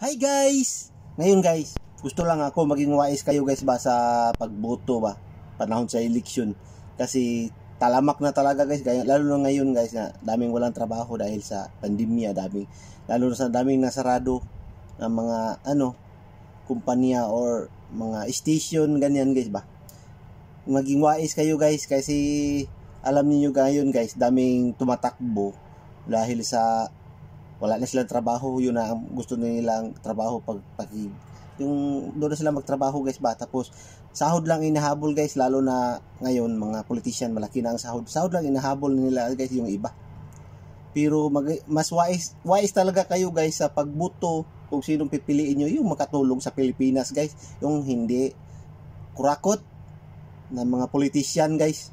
Hi guys! Ngayon guys, gusto lang ako maging wise kayo guys ba sa pagboto ba panahon sa election. Kasi talamak na talaga guys, gaya, lalo na ngayon guys na daming walang trabaho dahil sa pandemya, daming, lalo na sa daming nasarado ng mga ano, kumpanya or mga station, ganyan guys ba. Maging wise kayo guys kasi alam niyo ngayon guys, daming tumatakbo dahil sa wala na silang trabaho yun na gusto nilang trabaho pag, pag yung doon na sila magtrabaho guys ba tapos sahod lang inahabol guys lalo na ngayon mga politician malaki na ang sahod sahod lang inahabol nila guys yung iba pero mag, mas wise wise talaga kayo guys sa pagbuto kung sinong pipiliin nyo yung makatulong sa Pilipinas guys yung hindi kurakot ng mga politician guys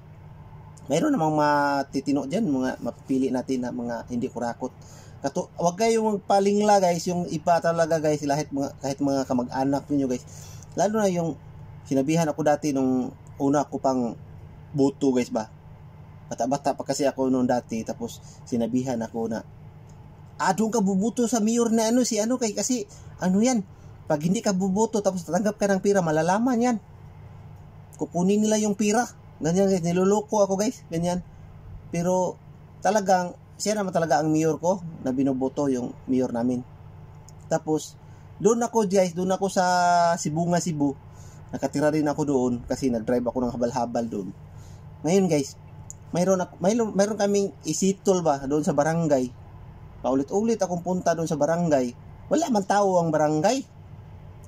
mayroon namang matitino dyan mga mapipili natin na mga hindi kurakot Kato, wag kayong magpalingla guys, yung iba talaga guys, lahat mga, kahit mga kamag-anak niyo guys. Lalo na yung sinabihan ako dati nung una ko pang buto guys ba. Bata-bata pa kasi ako noon dati tapos sinabihan ako na Adong ah, ka bubuto sa mayor na ano si ano kay kasi ano yan pag hindi ka bubuto tapos tatanggap ka ng pira malalaman yan kukunin nila yung pira ganyan guys niloloko ako guys ganyan pero talagang siya naman talaga ang mayor ko na binoboto yung mayor namin. Tapos, doon ako guys, doon ako sa Cebu nga Cebu. Nakatira rin ako doon kasi nag-drive ako ng habal-habal doon. Ngayon guys, mayroon, ako, mayroon, mayroon kaming isitol ba doon sa barangay. Paulit-ulit akong punta doon sa barangay. Wala man tao ang barangay.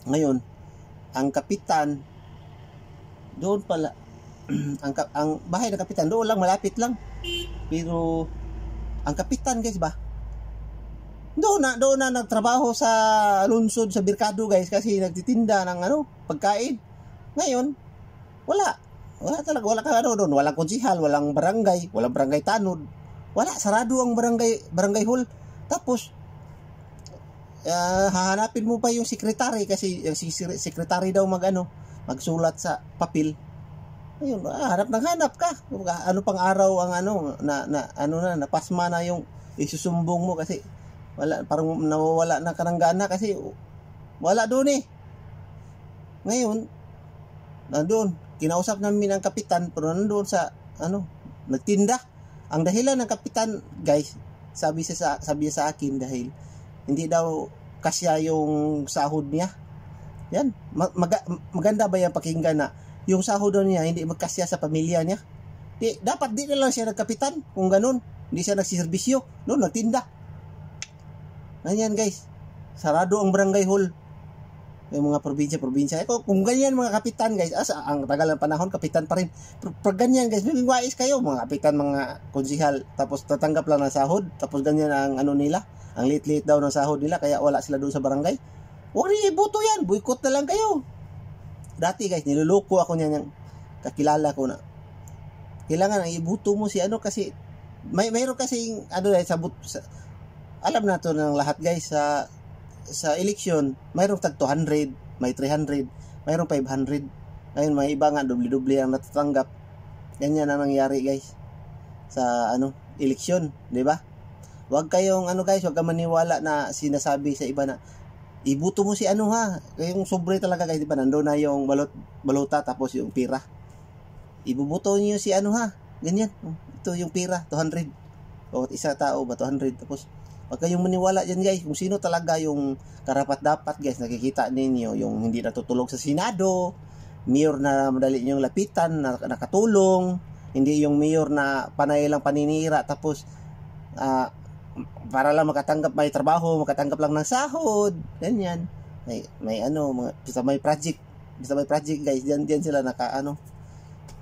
Ngayon, ang kapitan, doon pala, ang, ang bahay ng kapitan, doon lang, malapit lang. Pero, ang kapitan guys ba? Doon na, doon na nagtrabaho sa lungsod sa Birkado guys kasi nagtitinda ng ano, pagkain. Ngayon, wala. Wala talaga, wala ka ano doon. Walang konsihal, walang barangay, walang barangay tanod. Wala, sarado ang barangay, barangay hall. Tapos, uh, hahanapin mo pa yung sekretary kasi yung eh, si sekretary daw mag ano, magsulat sa papel Ayun, ah, hanap ng hanap ka. Ano pang araw ang ano na, na ano na napasma na yung isusumbong mo kasi wala parang nawawala na ka ng gana kasi wala doon eh. Ngayon, nandoon, kinausap namin ang kapitan pero nandoon sa ano, nagtinda. Ang dahilan ng kapitan, guys, sabi sa sabi sa akin dahil hindi daw kasya yung sahod niya. Yan, mag, mag, maganda ba yung pakinggan na yung sahod niya hindi magkasya sa pamilya niya. Di, dapat di na lang siya nagkapitan kung ganun. Hindi siya nagsiservisyo. No, nagtinda. Ganyan guys. Sarado ang barangay hall. Yung mga probinsya-probinsya. Eko, kung ganyan mga kapitan guys, as, ang tagal ng panahon, kapitan pa rin. pero ganyan guys, maging wais kayo mga kapitan, mga konsihal. Tapos tatanggap lang ng sahod. Tapos ganyan ang ano nila. Ang late-late daw ng sahod nila, kaya wala sila doon sa barangay. Huwag rin iboto yan. Boycott na lang kayo dati guys, niloloko ako niya yung kakilala ko na kailangan ang ibuto mo si ano kasi may mayroon kasi ano guys, eh, sa, sa alam na to ng lahat guys sa sa election mayroong tag 200 may 300 mayroong 500 ngayon may iba nga doble-doble ang natatanggap ganyan ang nangyari guys sa ano election di ba wag kayong ano guys wag kang maniwala na sinasabi sa iba na ibuto mo si ano ha. Yung sobre talaga guys, di ba? Nandoon na yung balot, balota tapos yung pira. Ibubuto niyo si ano ha. Ganyan. Ito yung pira, 200. O isa tao ba, 200. Tapos, wag kayong maniwala dyan guys. Kung sino talaga yung karapat-dapat guys, nakikita ninyo yung hindi natutulog sa Senado, mayor na madali niyong lapitan, na nakatulong, hindi yung mayor na panay lang paninira tapos uh, para lang makatanggap may trabaho, makatanggap lang ng sahod, ganyan. May may ano, mga, basta may project, basta may project guys, diyan diyan sila naka ano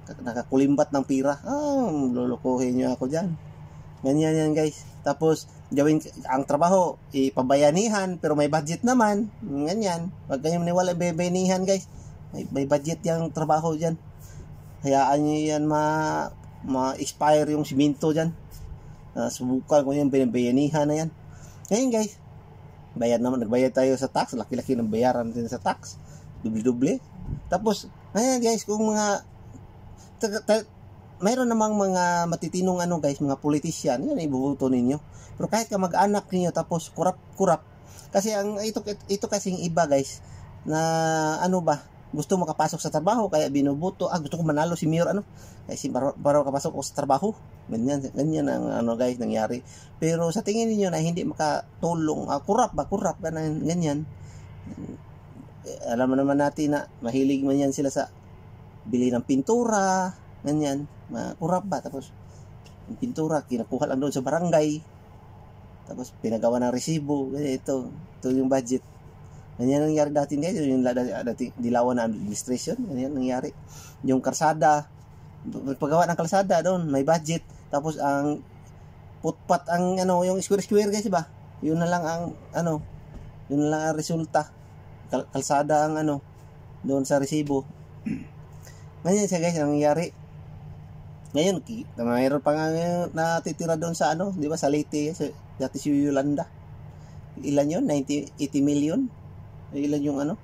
nakakulimbat ng pira. Ah, lulukuhin niyo ako diyan. Ganyan yan guys. Tapos gawin ang trabaho ipabayanihan pero may budget naman. Ganyan. Wag kayong maniwala bebenihan guys. May, may budget yang trabaho diyan. Hayaan niyo yan ma ma-expire yung siminto diyan Uh, subukan ko yung binabayanihan na yan. Ngayon guys, bayad naman, nagbayad tayo sa tax, laki-laki ng bayaran natin sa tax, dubli-dubli. Tapos, ayan guys, kung mga, ta- ta- mayroon namang mga matitinong ano guys, mga politician, yan ibubuto ninyo. Pero kahit ka mag-anak niyo tapos kurap-kurap, kasi ang ito, ito kasing iba guys, na ano ba, gusto makapasok sa trabaho kaya binubuto ah gusto ko manalo si Mayor ano kasi eh, baro, baro kapasok ko sa trabaho ganyan ganyan ang ano guys nangyari pero sa tingin niyo na hindi makatulong ah, kurap ba kurap ba ganyan eh, alam naman natin na mahilig man yan sila sa bili ng pintura ganyan kurap ba tapos yung pintura kinakuha lang doon sa barangay tapos pinagawa ng resibo ganyan ito ito yung budget Ganyan ang nangyari dati niya, yung ah, dati, dilawan na administration, ganyan ang nangyari. Yung kalsada, paggawa ng kalsada doon, may budget. Tapos ang putpat ang ano, yung square-square guys, ba? Diba? Yun na lang ang ano, yun na lang ang resulta. Kal kalsada ang ano, doon sa resibo. Ngayon siya guys, ang nangyari. Ngayon, mayroon pa nga natitira doon sa ano, di ba, sa Leyte, sa, dati si Yolanda. Ilan yun? 90, 80 million? ilan yung ano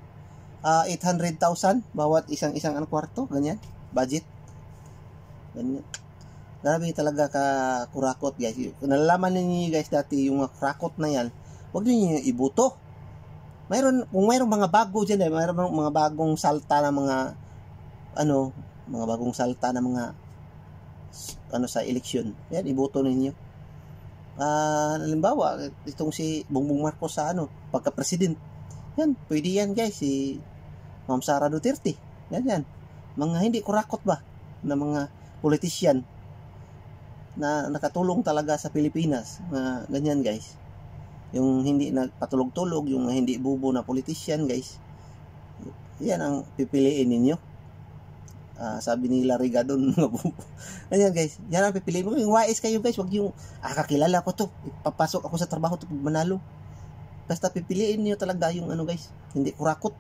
uh, ah, 800,000 bawat isang isang ano kwarto ganyan budget ganyan grabe talaga ka kurakot guys kung nalalaman ninyo guys dati yung mga kurakot na yan huwag yung ibuto mayroon kung mayroon mga bago diyan eh mayroon mga bagong salta ng mga ano mga bagong salta ng mga ano sa eleksyon yan ibuto ninyo uh, halimbawa itong si Bongbong Marcos sa ano pagka president yan, pwede yan guys si Ma'am Sara Duterte. Yan yan. Mga hindi kurakot ba na mga politician na nakatulong talaga sa Pilipinas. Mga ganyan guys. Yung hindi nagpatulog-tulog, yung hindi bubo na politician guys. Yan ang pipiliin ninyo. Uh, sabi ni Larry Gadon mga bubo. Ganyan guys. Yan ang pipiliin mo. Yung wise kayo guys. Wag yung, ah kakilala ko to. Papasok ako sa trabaho to pag manalo. Basta pipiliin niyo talaga yung ano guys, hindi kurakot.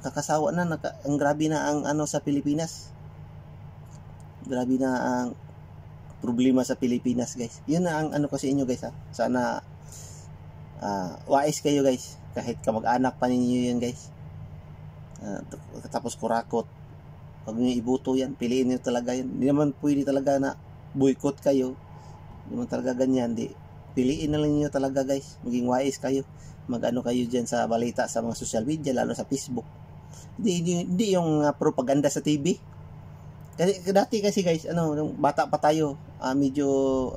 Nakakasawa na, naka, ang grabe na ang ano sa Pilipinas. Grabe na ang problema sa Pilipinas guys. Yun na ang ano kasi inyo guys ha. Sana uh, ah, wise kayo guys. Kahit kamag-anak pa ninyo yun guys. Uh, tapos kurakot. pag nyo ibuto yan. Piliin niyo talaga yan. Hindi naman pwede talaga na boycott kayo. Hindi naman talaga ganyan. Hindi piliin na lang niyo talaga guys maging wise kayo magano kayo diyan sa balita sa mga social media lalo sa Facebook hindi, hindi yung uh, propaganda sa TV kasi dati kasi guys ano nung bata pa tayo uh, medyo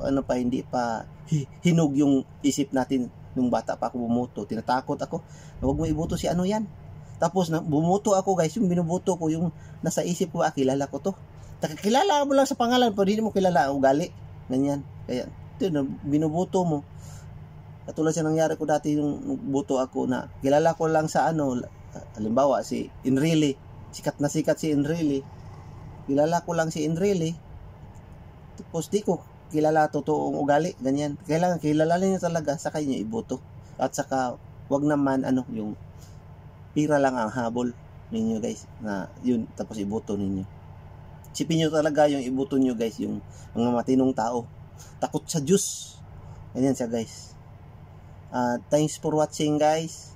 ano pa hindi pa hinog yung isip natin nung bata pa ako bumoto tinatakot ako na wag mo iboto si ano yan tapos na bumoto ako guys yung binuboto ko yung nasa isip ko ah, kilala ko to kilala mo lang sa pangalan pero hindi mo kilala ugali ganyan kaya yun, binubuto mo. Katulad sa nangyari ko dati yung buto ako na kilala ko lang sa ano, halimbawa si Enrile, sikat na sikat si Enrile. Kilala ko lang si Enrile. Tapos di ko kilala totoong ugali, ganyan. Kailangan kilala niya talaga sa kanya iboto. At saka wag naman ano yung pira lang ang habol ninyo guys na yun tapos iboto ninyo. Sipin nyo talaga yung iboto nyo guys yung mga matinong tao takot sa Diyos. Ganyan siya guys. Uh, thanks for watching guys.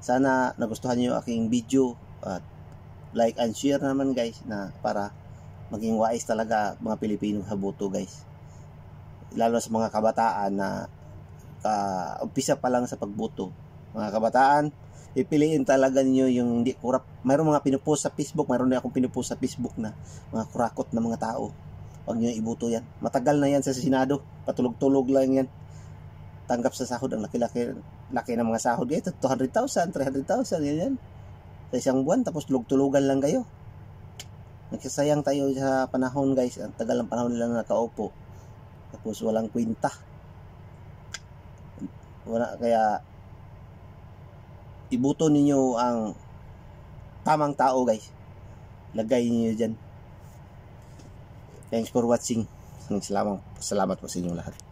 Sana nagustuhan niyo aking video at like and share naman guys na para maging wise talaga mga Pilipinong habuto guys. Lalo sa mga kabataan na uh, umpisa pa lang sa pagbuto. Mga kabataan, ipiliin talaga niyo yung hindi kurap. Mayroong mga pinupost sa Facebook, mayroon din akong pinupost sa Facebook na mga kurakot na mga tao Huwag nyo ibuto yan. Matagal na yan sa Senado. Patulog-tulog lang yan. Tanggap sa sahod ang laki-laki laki ng mga sahod dito. 200,000, 300,000, yan yan. Sa isang buwan, tapos tulog-tulogan lang kayo. Nagsasayang tayo sa panahon guys. Ang tagal ng panahon nila na nakaupo. Tapos walang kwinta. Wala, kaya ibuto ninyo ang tamang tao guys. Lagay niyo diyan Thanks for watching. Salamat, salamat po sa inyong lahat.